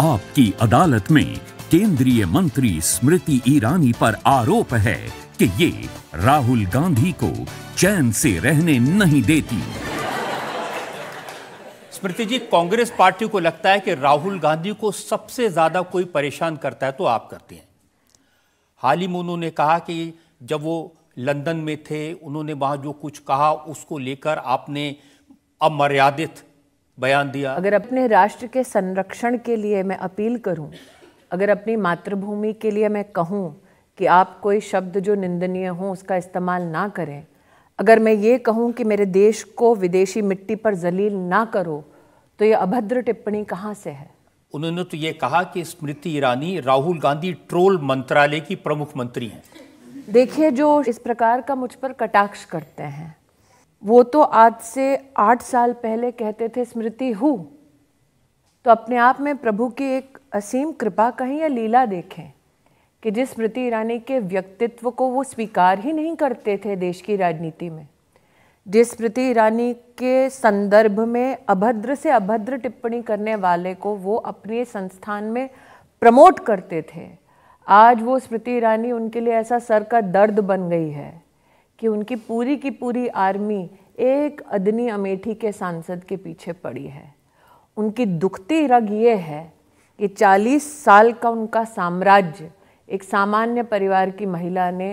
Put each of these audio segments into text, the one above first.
आपकी अदालत में केंद्रीय मंत्री स्मृति ईरानी पर आरोप है कि ये राहुल गांधी को चैन से रहने नहीं देती स्मृति जी कांग्रेस पार्टी को लगता है कि राहुल गांधी को सबसे ज्यादा कोई परेशान करता है तो आप करते हैं हाल ही में उन्होंने कहा कि जब वो लंदन में थे उन्होंने वहां जो कुछ कहा उसको लेकर आपने अमर्यादित बयान दिया अगर अपने राष्ट्र के संरक्षण के लिए मैं अपील करूं, अगर अपनी मातृभूमि के लिए मैं कहूं कि आप कोई शब्द जो निंदनीय हो उसका इस्तेमाल ना करें अगर मैं ये कहूं कि मेरे देश को विदेशी मिट्टी पर जलील ना करो तो ये अभद्र टिप्पणी कहाँ से है उन्होंने तो ये कहा कि स्मृति ईरानी राहुल गांधी ट्रोल मंत्रालय की प्रमुख मंत्री हैं देखिए जो इस प्रकार का मुझ पर कटाक्ष करते हैं वो तो आज से आठ साल पहले कहते थे स्मृति हु तो अपने आप में प्रभु की एक असीम कृपा कहें या लीला देखें कि जिस स्मृति ईरानी के व्यक्तित्व को वो स्वीकार ही नहीं करते थे देश की राजनीति में जिस स्मृति ईरानी के संदर्भ में अभद्र से अभद्र टिप्पणी करने वाले को वो अपने संस्थान में प्रमोट करते थे आज वो स्मृति ईरानी उनके लिए ऐसा सर का दर्द बन गई है कि उनकी पूरी की पूरी आर्मी एक अदनी अमेठी के सांसद के पीछे पड़ी है उनकी दुखती रग ये है कि 40 साल का उनका साम्राज्य एक सामान्य परिवार की महिला ने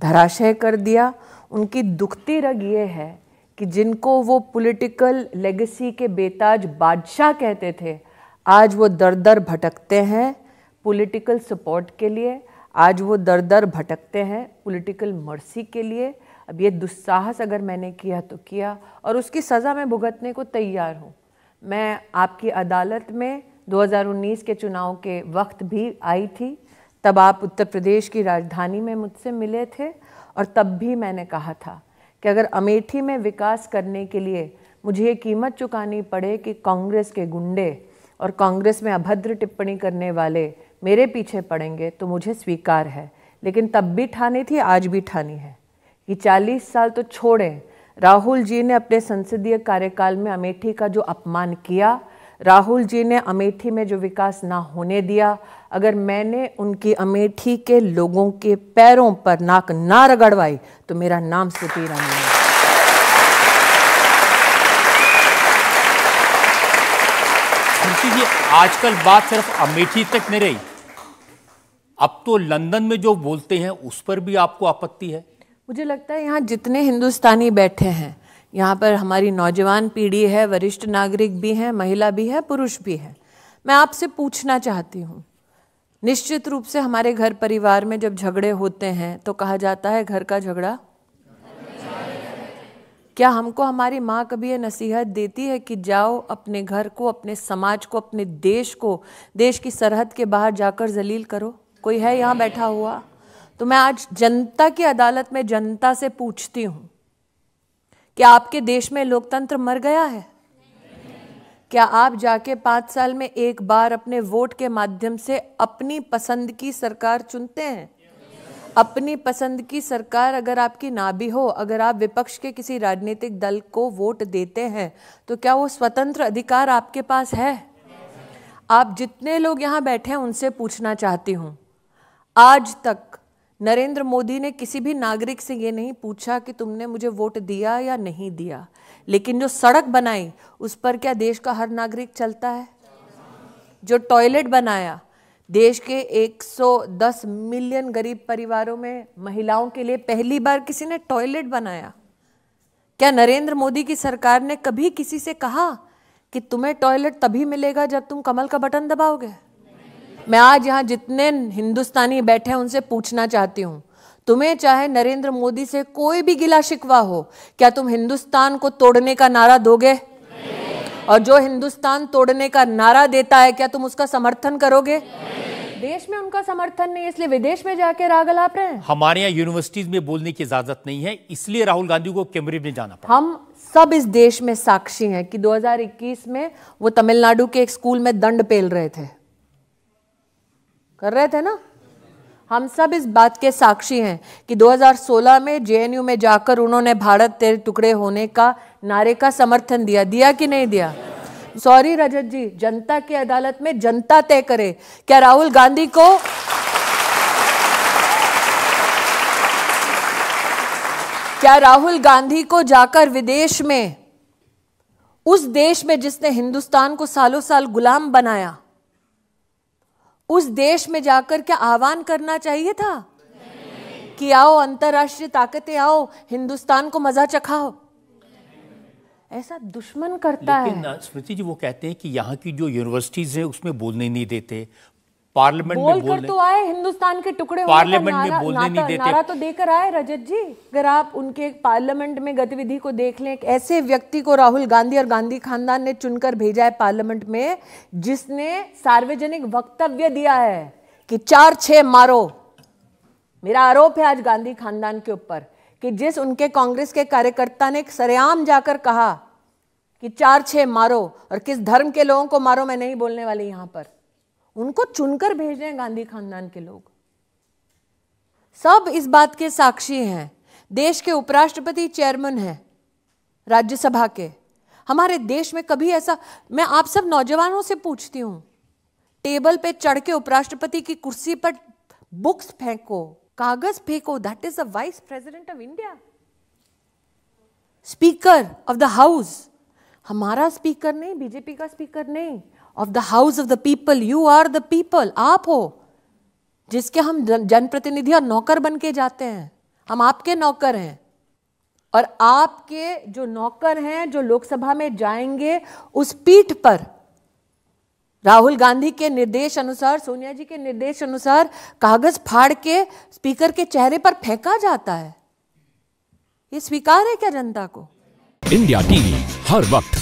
धराशय कर दिया उनकी दुखती रग ये है कि जिनको वो पॉलिटिकल लेगेसी के बेताज बादशाह कहते थे आज वो दर दर भटकते हैं पॉलिटिकल सपोर्ट के लिए आज वो दर दर भटकते हैं पॉलिटिकल मर्सी के लिए अब ये दुस्साहस अगर मैंने किया तो किया और उसकी सज़ा मैं भुगतने को तैयार हूँ मैं आपकी अदालत में 2019 के चुनाव के वक्त भी आई थी तब आप उत्तर प्रदेश की राजधानी में मुझसे मिले थे और तब भी मैंने कहा था कि अगर अमेठी में विकास करने के लिए मुझे ये कीमत चुकानी पड़े कि कांग्रेस के गुंडे और कांग्रेस में अभद्र टिप्पणी करने वाले मेरे पीछे पड़ेंगे तो मुझे स्वीकार है लेकिन तब भी ठानी थी आज भी ठानी है कि 40 साल तो छोड़ें राहुल जी ने अपने संसदीय कार्यकाल में अमेठी का जो अपमान किया राहुल जी ने अमेठी में जो विकास ना होने दिया अगर मैंने उनकी अमेठी के लोगों के पैरों पर नाक ना रगड़वाई तो मेरा नाम स्मृति ईरानी जी आजकल बात सिर्फ अमेठी तक नहीं रही अब तो लंदन में जो बोलते हैं उस पर भी आपको आपत्ति है मुझे लगता है यहाँ जितने हिंदुस्तानी बैठे हैं यहाँ पर हमारी नौजवान पीढ़ी है वरिष्ठ नागरिक भी हैं महिला भी है पुरुष भी है मैं आपसे पूछना चाहती हूँ निश्चित रूप से हमारे घर परिवार में जब झगड़े होते हैं तो कहा जाता है घर का झगड़ा क्या हमको हमारी माँ कभी ये नसीहत देती है कि जाओ अपने घर को अपने समाज को अपने देश को देश की सरहद के बाहर जाकर जलील करो कोई है यहाँ बैठा हुआ तो मैं आज जनता की अदालत में जनता से पूछती हूँ क्या आपके देश में लोकतंत्र मर गया है क्या आप जाके पाँच साल में एक बार अपने वोट के माध्यम से अपनी पसंद की सरकार चुनते हैं अपनी पसंद की सरकार अगर आपकी ना भी हो अगर आप विपक्ष के किसी राजनीतिक दल को वोट देते हैं तो क्या वो स्वतंत्र अधिकार आपके पास है आप जितने लोग यहाँ बैठे हैं उनसे पूछना चाहती हूँ आज तक नरेंद्र मोदी ने किसी भी नागरिक से ये नहीं पूछा कि तुमने मुझे वोट दिया या नहीं दिया लेकिन जो सड़क बनाई उस पर क्या देश का हर नागरिक चलता है जो टॉयलेट बनाया देश के 110 मिलियन गरीब परिवारों में महिलाओं के लिए पहली बार किसी ने टॉयलेट बनाया क्या नरेंद्र मोदी की सरकार ने कभी किसी से कहा कि तुम्हें टॉयलेट तभी मिलेगा जब तुम कमल का बटन दबाओगे मैं आज यहाँ जितने हिंदुस्तानी बैठे हैं उनसे पूछना चाहती हूँ तुम्हें चाहे नरेंद्र मोदी से कोई भी गिला शिकवा हो क्या तुम हिंदुस्तान को तोड़ने का नारा दोगे और जो हिंदुस्तान तोड़ने का नारा देता है क्या तुम उसका समर्थन करोगे देश में उनका समर्थन नहीं इसलिए विदेश में जाके राग लाप रहे हैं हमारे यहाँ यूनिवर्सिटीज में बोलने की इजाजत नहीं है इसलिए राहुल गांधी को कैमरिज में जाना पड़ा। हम सब इस देश में साक्षी हैं कि 2021 में वो तमिलनाडु के एक स्कूल में दंड पेल रहे थे कर रहे थे ना हम सब इस बात के साक्षी हैं कि 2016 में जेएनयू में जाकर उन्होंने भारत तेरे टुकड़े होने का नारे का समर्थन दिया दिया कि नहीं दिया सॉरी रजत जी जनता की अदालत में जनता तय करे क्या राहुल गांधी को क्या राहुल गांधी को जाकर विदेश में उस देश में जिसने हिंदुस्तान को सालों साल गुलाम बनाया उस देश में जाकर क्या आह्वान करना चाहिए था कि आओ अंतरराष्ट्रीय ताकतें आओ हिंदुस्तान को मजा चखाओ ऐसा दुश्मन करता लेकिन है स्मृति जी वो कहते हैं कि यहाँ की जो यूनिवर्सिटीज़ हैं उसमें बोलने नहीं देते पार्लियामेंट में बोल तो आए हिंदुस्तान के टुकड़े पार्लियामेंट में बोलने नहीं देते नारा तो देकर आए रजत जी अगर आप उनके पार्लियामेंट में गतिविधि को देख लें एक ऐसे व्यक्ति को राहुल गांधी और गांधी खानदान ने चुनकर भेजा है पार्लियामेंट में जिसने सार्वजनिक वक्तव्य दिया है कि चार छह मारो मेरा आरोप है आज गांधी खानदान के ऊपर कि जिस उनके कांग्रेस के कार्यकर्ता ने सरेआम जाकर कहा कि चार छह मारो और किस धर्म के लोगों को मारो मैं नहीं बोलने वाली यहाँ पर उनको चुनकर भेज रहे हैं गांधी खानदान के लोग सब इस बात के साक्षी हैं देश के उपराष्ट्रपति चेयरमैन हैं राज्यसभा के हमारे देश में कभी ऐसा मैं आप सब नौजवानों से पूछती हूं टेबल पे चढ़ के उपराष्ट्रपति की कुर्सी पर बुक्स फेंको कागज फेंको that is the vice president of India speaker of the house हमारा स्पीकर नहीं बीजेपी का स्पीकर नहीं of the house of the people you are the people आप हो जिसके हम जनप्रतिनिधि और नौकर बन के जाते हैं हम आपके नौकर हैं और आपके जो नौकर हैं जो लोकसभा में जाएंगे उस पीठ पर राहुल गांधी के निर्देश अनुसार सोनिया जी के निर्देश अनुसार कागज फाड़ के स्पीकर के चेहरे पर फेंका जाता है ये स्वीकार है क्या जनता को इंडिया टीवी हर वक्त